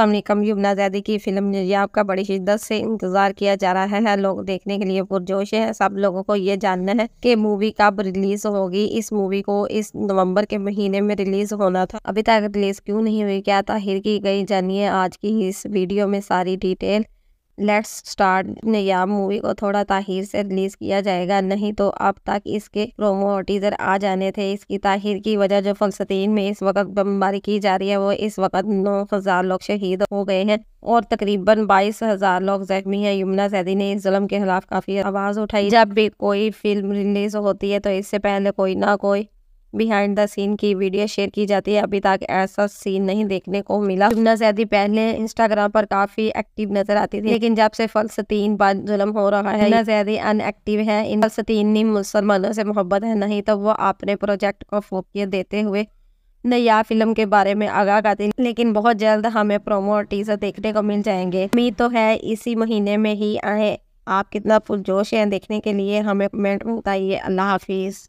असलम युवना जैदी की फ़िल्म निर्याप का बड़ी शिद्दत से इंतज़ार किया जा रहा है लोग देखने के लिए पुरजोश है सब लोगों को ये जानना है कि मूवी कब रिलीज़ होगी इस मूवी को इस नवंबर के महीने में रिलीज़ होना था अभी तक रिलीज़ क्यों नहीं हुई क्या ताहिर की गई जानिए आज की इस वीडियो में सारी डिटेल लेट्स स्टार्ट नयाब मूवी को थोड़ा ताहिर से रिलीज किया जाएगा नहीं तो अब तक इसके प्रोमो और टीजर आ जाने थे इसकी ताहिर की वजह जो फलस्तीन में इस वक्त बमबारी की जा रही है वो इस वक्त नौ हजार लोग शहीद हो गए हैं और तकरीबन बाईस हजार लोग जख्मी हैं यमुना सैदी ने इस जुल्म के खिलाफ काफी आवाज उठाई जब भी कोई फिल्म रिलीज होती है तो इससे पहले कोई ना कोई बिहाइंड द सीन की वीडियो शेयर की जाती है अभी तक ऐसा सीन नहीं देखने को मिला जुमना सैदी पहले इंस्टाग्राम पर काफी एक्टिव नजर आती थी लेकिन जब से फलसतीन बाद जुलम हो रहा है जुमना सैदी अनएक्टिव है इन ने मुसलमानों से मोहब्बत है नहीं तो वो अपने प्रोजेक्ट को फोकियत देते हुए नया फिल्म के बारे में आगाह करती लेकिन बहुत जल्द हमें प्रोमो और टीजर देखने को मिल जाएंगे उम्मीद तो है इसी महीने में ही आए आप कितना पुरजोश हैं देखने के लिए हमें कमेंट बताइए अल्लाह हाफिज़